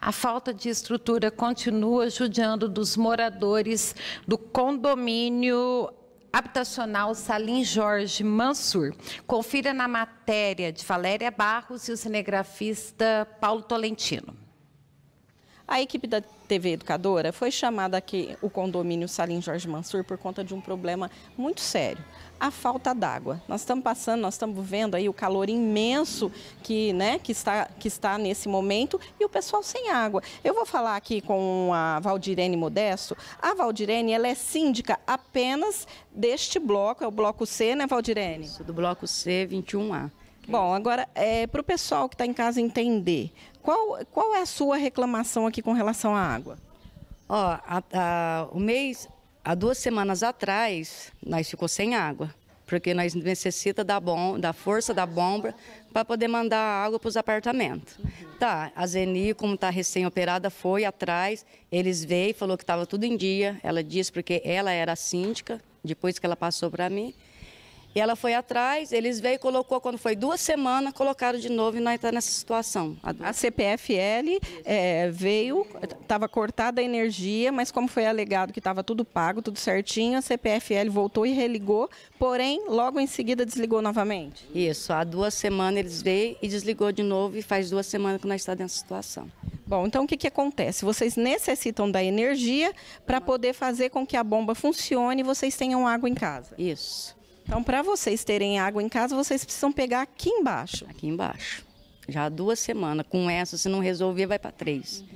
A falta de estrutura continua judiando dos moradores do condomínio habitacional Salim Jorge Mansur. Confira na matéria de Valéria Barros e o cinegrafista Paulo Tolentino. A equipe da TV Educadora foi chamada aqui o condomínio Salim Jorge Mansur por conta de um problema muito sério, a falta d'água. Nós estamos passando, nós estamos vendo aí o calor imenso que, né, que, está, que está nesse momento e o pessoal sem água. Eu vou falar aqui com a Valdirene Modesto. A Valdirene, ela é síndica apenas deste bloco, é o bloco C, né, Valdirene? Isso, do bloco C 21A. Bom, agora, é, para o pessoal que está em casa entender, qual, qual é a sua reclamação aqui com relação à água? Ó, a, a, o mês, há duas semanas atrás, nós ficou sem água, porque nós necessita da, bom, da força da bomba para poder mandar água para os apartamentos. Tá, a Zeni, como está recém-operada, foi atrás, eles veio, falou que estava tudo em dia, ela disse porque ela era síndica, depois que ela passou para mim, e ela foi atrás, eles veio e colocou, quando foi duas semanas, colocaram de novo e nós estamos tá nessa situação. A, a CPFL é, veio, estava cortada a energia, mas como foi alegado que estava tudo pago, tudo certinho, a CPFL voltou e religou, porém, logo em seguida desligou novamente. Isso, há duas semanas eles veio e desligou de novo e faz duas semanas que nós estamos tá nessa situação. Bom, então o que, que acontece? Vocês necessitam da energia para poder fazer com que a bomba funcione e vocês tenham água em casa. Isso. Então, para vocês terem água em casa, vocês precisam pegar aqui embaixo. Aqui embaixo. Já há duas semanas. Com essa, se não resolver, vai para três. Uhum.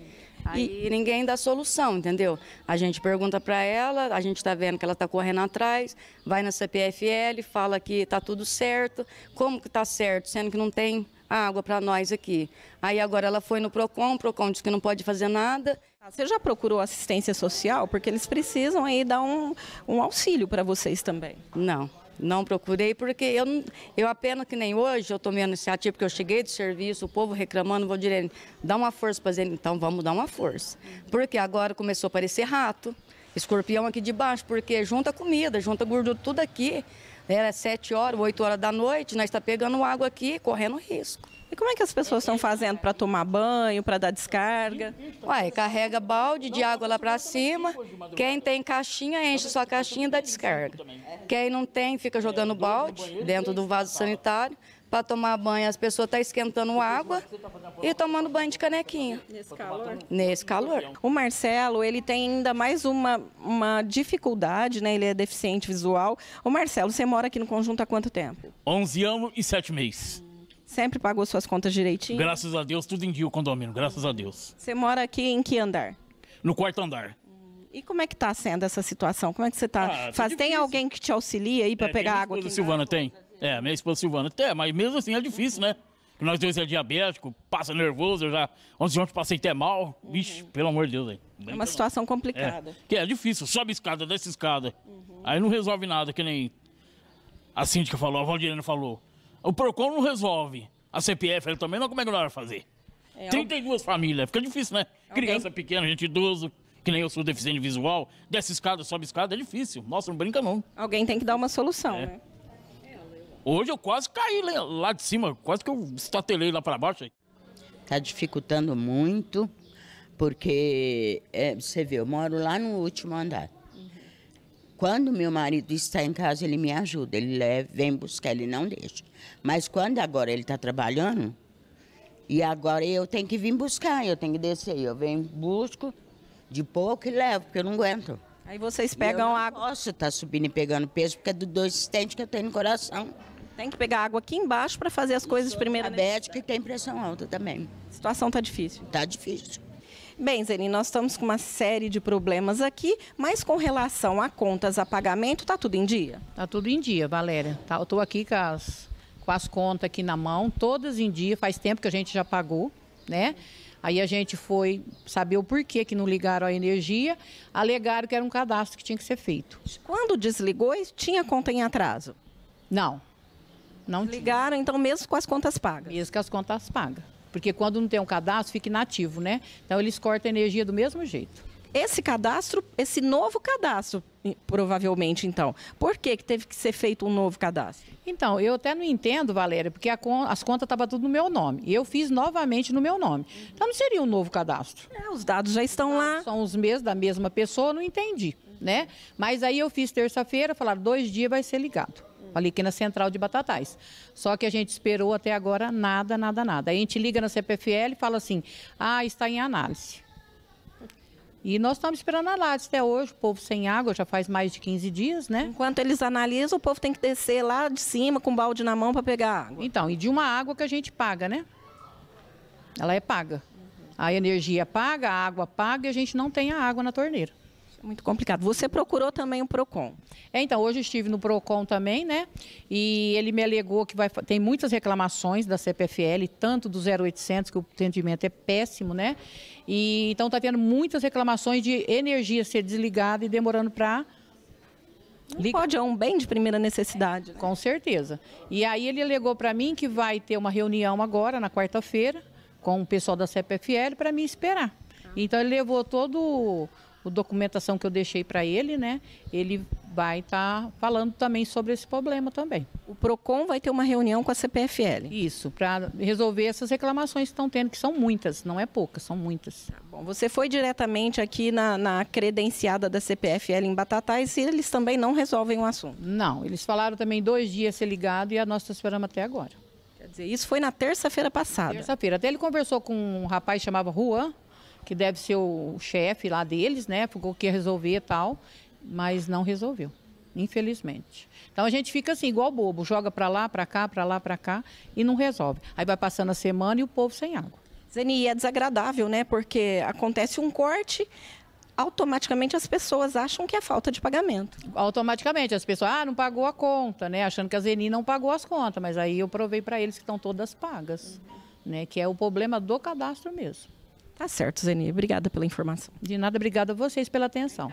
Aí e... ninguém dá solução, entendeu? A gente pergunta para ela, a gente está vendo que ela está correndo atrás, vai na CPFL, fala que está tudo certo. Como que está certo, sendo que não tem água para nós aqui? Aí agora ela foi no PROCON, o PROCON disse que não pode fazer nada. Você já procurou assistência social? Porque eles precisam aí dar um, um auxílio para vocês também. Não. Não procurei, porque eu, eu apenas que nem hoje eu tomei a iniciativa, porque eu cheguei do serviço, o povo reclamando, vou dizer, dá uma força para dizer, então vamos dar uma força. Porque agora começou a aparecer rato, escorpião aqui de baixo, porque junta comida, junta gordura, tudo aqui. Era sete horas, oito horas da noite, nós está pegando água aqui, correndo risco. Como é que as pessoas estão fazendo para tomar banho, para dar descarga? Ué, carrega balde de água lá para cima. Quem tem caixinha, enche sua caixinha e dá descarga. Quem não tem, fica jogando balde dentro do vaso sanitário para tomar banho, as pessoas estão tá esquentando água e tomando banho de canequinha. Nesse calor? Nesse calor. O Marcelo, ele tem ainda mais uma, uma dificuldade, né? Ele é deficiente visual. O Marcelo, você mora aqui no conjunto há quanto tempo? 11 anos e 7 meses. Sempre pagou suas contas direitinho? Graças a Deus, tudo em dia o condomínio, graças a Deus. Você mora aqui em que andar? No quarto andar. E como é que está sendo essa situação? Como é que você está? Ah, tá Faz... Tem alguém que te auxilia aí para é, pegar água? Minha esposa Silvana tem. É, minha esposa Silvana tem, mas mesmo assim é difícil, né? Porque nós dois é diabético, passa nervoso, eu já ontem ontem passei até mal. Uhum. Vixe, pelo amor de Deus, aí. É uma situação complicada. É, que é difícil, sobe escada, desce escada. Uhum. Aí não resolve nada, que nem a síndica falou, a Valdirena falou. O PROCON não resolve. A CPF ele também não, como é que não era fazer? É, 32 famílias, fica difícil, né? Alguém? É Criança pequena, gente idoso, que nem eu sou deficiente visual, desce escada, sobe escada, é difícil. Nossa, não brinca não. Alguém tem que dar uma solução, é. né? Hoje eu quase caí lá de cima, quase que eu estatelei lá para baixo. Tá dificultando muito, porque é, você vê, eu moro lá no último andar. Quando meu marido está em casa, ele me ajuda, ele leva, vem buscar, ele não deixa. Mas quando agora ele está trabalhando, e agora eu tenho que vir buscar, eu tenho que descer. Eu venho, busco de pouco e levo, porque eu não aguento. Aí vocês pegam eu água. Posso estar tá subindo e pegando peso, porque é do dois estentes que eu tenho no coração. Tem que pegar água aqui embaixo para fazer as coisas primeiro. Né? Diabética e tem pressão alta também. A situação tá difícil. Tá difícil. Bem, Zeni, nós estamos com uma série de problemas aqui, mas com relação a contas a pagamento, está tudo em dia? Está tudo em dia, Valéria. Tá, eu estou aqui com as, com as contas aqui na mão, todas em dia, faz tempo que a gente já pagou, né? Aí a gente foi saber o porquê que não ligaram a energia, alegaram que era um cadastro que tinha que ser feito. Quando desligou, tinha conta em atraso? Não. Não Ligaram, então, mesmo com as contas pagas? Mesmo com as contas pagas. Porque quando não tem um cadastro, fica inativo, né? Então eles cortam a energia do mesmo jeito. Esse cadastro, esse novo cadastro, provavelmente, então. Por que, que teve que ser feito um novo cadastro? Então, eu até não entendo, Valéria, porque con as contas estavam tudo no meu nome. E eu fiz novamente no meu nome. Então, não seria um novo cadastro. É, os dados já estão lá. São os mesmos, da mesma pessoa, não entendi, né? Mas aí eu fiz terça-feira, falaram, dois dias vai ser ligado. Hum. ali aqui na central de Batatais. Só que a gente esperou até agora nada, nada, nada. Aí a gente liga na CPFL e fala assim, ah, está em análise. E nós estamos esperando a análise até hoje, o povo sem água já faz mais de 15 dias, né? Enquanto eles analisam, o povo tem que descer lá de cima com um balde na mão para pegar água. Então, e de uma água que a gente paga, né? Ela é paga. Uhum. A energia paga, a água paga e a gente não tem a água na torneira muito complicado. Você procurou também o PROCON? É, então, hoje estive no PROCON também, né? E ele me alegou que vai, tem muitas reclamações da CPFL, tanto do 0800, que o atendimento é péssimo, né? E, então está tendo muitas reclamações de energia ser desligada e demorando para Liga. Pode, é um bem de primeira necessidade. Né? Com certeza. E aí ele alegou para mim que vai ter uma reunião agora, na quarta-feira, com o pessoal da CPFL, para me esperar. Ah. Então ele levou todo o documentação que eu deixei para ele, né? Ele vai estar tá falando também sobre esse problema também. O Procon vai ter uma reunião com a CPFL. Isso, para resolver essas reclamações que estão tendo, que são muitas, não é poucas, são muitas. Tá bom, você foi diretamente aqui na, na credenciada da CPFL em Batatais e eles também não resolvem o assunto. Não, eles falaram também dois dias ser ligado e a nossa tá esperamos até agora. Quer dizer, isso foi na terça-feira passada. Terça-feira. Até ele conversou com um rapaz chamava Juan, que deve ser o chefe lá deles, né? ficou Porque resolver e tal, mas não resolveu, infelizmente. Então a gente fica assim, igual bobo, joga para lá, para cá, para lá, para cá e não resolve. Aí vai passando a semana e o povo sem água. Zeni, é desagradável, né? Porque acontece um corte, automaticamente as pessoas acham que é falta de pagamento. Automaticamente, as pessoas, ah, não pagou a conta, né? Achando que a Zeni não pagou as contas, mas aí eu provei para eles que estão todas pagas, uhum. né? Que é o problema do cadastro mesmo. Tá certo, Zeni. Obrigada pela informação. De nada, obrigada a vocês pela atenção.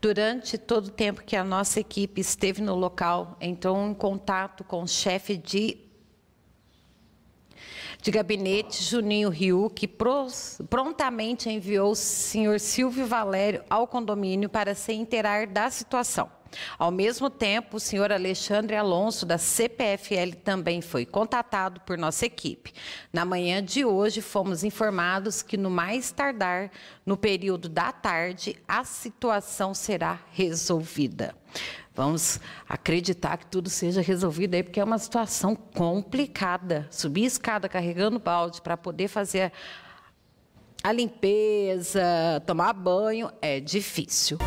Durante todo o tempo que a nossa equipe esteve no local, entrou em contato com o chefe de, de gabinete, Juninho Riu, que pros, prontamente enviou o senhor Silvio Valério ao condomínio para se inteirar da situação. Ao mesmo tempo, o senhor Alexandre Alonso, da CPFL, também foi contatado por nossa equipe. Na manhã de hoje, fomos informados que, no mais tardar, no período da tarde, a situação será resolvida. Vamos acreditar que tudo seja resolvido aí, porque é uma situação complicada. Subir escada carregando balde para poder fazer a limpeza, tomar banho, é difícil.